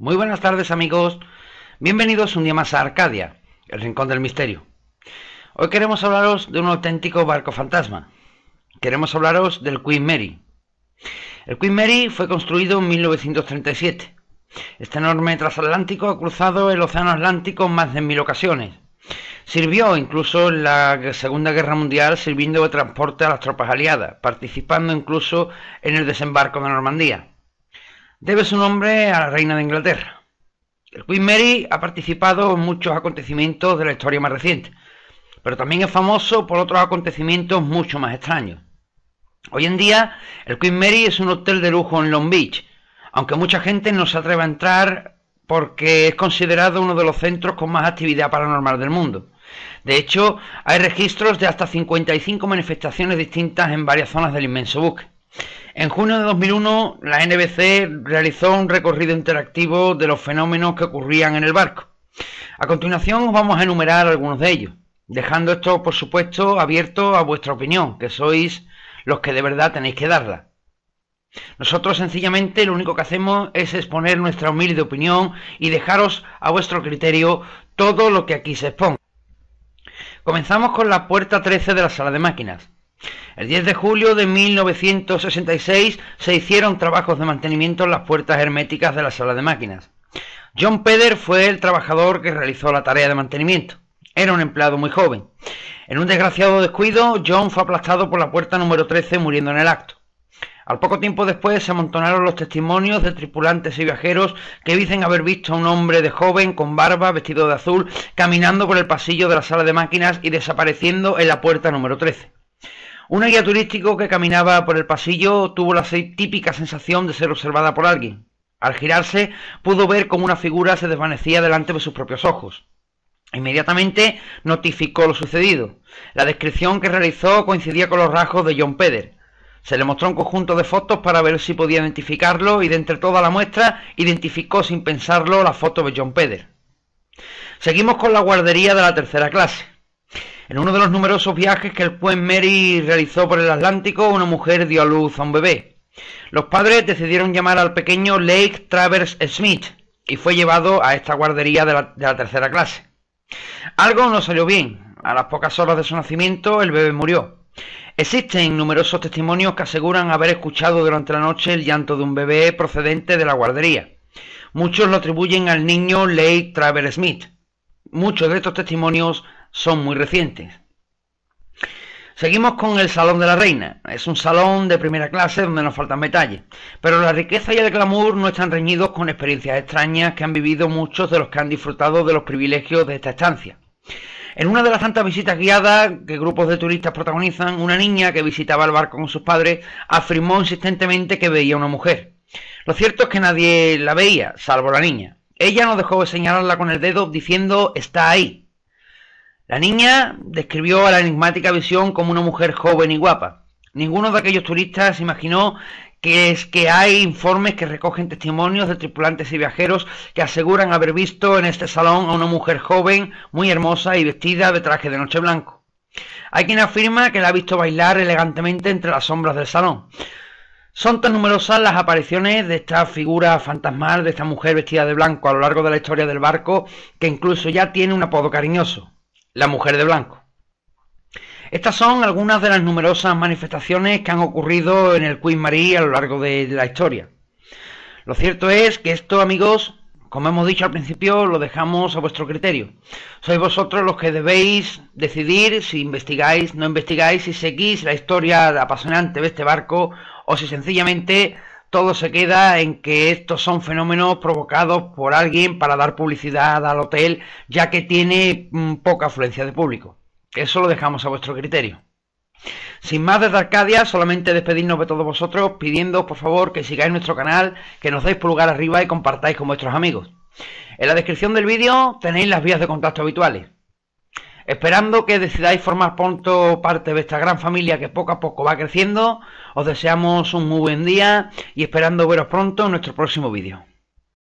Muy buenas tardes amigos, bienvenidos un día más a Arcadia, el Rincón del Misterio. Hoy queremos hablaros de un auténtico barco fantasma. Queremos hablaros del Queen Mary. El Queen Mary fue construido en 1937. Este enorme transatlántico ha cruzado el Océano Atlántico en más de mil ocasiones. Sirvió incluso en la Segunda Guerra Mundial sirviendo de transporte a las tropas aliadas, participando incluso en el desembarco de Normandía debe su nombre a la reina de Inglaterra. El Queen Mary ha participado en muchos acontecimientos de la historia más reciente, pero también es famoso por otros acontecimientos mucho más extraños. Hoy en día, el Queen Mary es un hotel de lujo en Long Beach, aunque mucha gente no se atreve a entrar porque es considerado uno de los centros con más actividad paranormal del mundo. De hecho, hay registros de hasta 55 manifestaciones distintas en varias zonas del inmenso buque. En junio de 2001, la NBC realizó un recorrido interactivo de los fenómenos que ocurrían en el barco. A continuación os vamos a enumerar algunos de ellos, dejando esto, por supuesto, abierto a vuestra opinión, que sois los que de verdad tenéis que darla. Nosotros sencillamente lo único que hacemos es exponer nuestra humilde opinión y dejaros a vuestro criterio todo lo que aquí se expone. Comenzamos con la puerta 13 de la sala de máquinas. El 10 de julio de 1966 se hicieron trabajos de mantenimiento en las puertas herméticas de la sala de máquinas. John Peder fue el trabajador que realizó la tarea de mantenimiento. Era un empleado muy joven. En un desgraciado descuido, John fue aplastado por la puerta número 13 muriendo en el acto. Al poco tiempo después se amontonaron los testimonios de tripulantes y viajeros que dicen haber visto a un hombre de joven con barba, vestido de azul, caminando por el pasillo de la sala de máquinas y desapareciendo en la puerta número 13. Una guía turístico que caminaba por el pasillo tuvo la típica sensación de ser observada por alguien. Al girarse pudo ver cómo una figura se desvanecía delante de sus propios ojos. Inmediatamente notificó lo sucedido. La descripción que realizó coincidía con los rasgos de John Peder. Se le mostró un conjunto de fotos para ver si podía identificarlo y de entre toda la muestra identificó sin pensarlo la foto de John Peder. Seguimos con la guardería de la tercera clase. En uno de los numerosos viajes que el Queen Mary realizó por el Atlántico, una mujer dio a luz a un bebé. Los padres decidieron llamar al pequeño Lake Travers Smith y fue llevado a esta guardería de la tercera clase. Algo no salió bien. A las pocas horas de su nacimiento, el bebé murió. Existen numerosos testimonios que aseguran haber escuchado durante la noche el llanto de un bebé procedente de la guardería. Muchos lo atribuyen al niño Lake Travers Smith. Muchos de estos testimonios son muy recientes. Seguimos con el Salón de la Reina. Es un salón de primera clase donde nos faltan detalles. Pero la riqueza y el glamour no están reñidos con experiencias extrañas que han vivido muchos de los que han disfrutado de los privilegios de esta estancia. En una de las tantas visitas guiadas que grupos de turistas protagonizan, una niña que visitaba el barco con sus padres afirmó insistentemente que veía una mujer. Lo cierto es que nadie la veía, salvo la niña. Ella no dejó de señalarla con el dedo diciendo está ahí. La niña describió a la enigmática visión como una mujer joven y guapa. Ninguno de aquellos turistas imaginó que es que hay informes que recogen testimonios de tripulantes y viajeros que aseguran haber visto en este salón a una mujer joven, muy hermosa y vestida de traje de noche blanco. Hay quien afirma que la ha visto bailar elegantemente entre las sombras del salón. Son tan numerosas las apariciones de esta figura fantasmal, de esta mujer vestida de blanco a lo largo de la historia del barco, que incluso ya tiene un apodo cariñoso, la mujer de blanco. Estas son algunas de las numerosas manifestaciones que han ocurrido en el Queen Marie a lo largo de la historia. Lo cierto es que esto, amigos, como hemos dicho al principio, lo dejamos a vuestro criterio. Sois vosotros los que debéis decidir si investigáis, no investigáis, si seguís la historia apasionante de este barco o si sencillamente todo se queda en que estos son fenómenos provocados por alguien para dar publicidad al hotel, ya que tiene mm, poca afluencia de público. Eso lo dejamos a vuestro criterio. Sin más de Arcadia, solamente despedirnos de todos vosotros pidiendo por favor que sigáis nuestro canal, que nos deis pulgar arriba y compartáis con vuestros amigos. En la descripción del vídeo tenéis las vías de contacto habituales. Esperando que decidáis formar pronto parte de esta gran familia que poco a poco va creciendo, os deseamos un muy buen día y esperando veros pronto en nuestro próximo vídeo.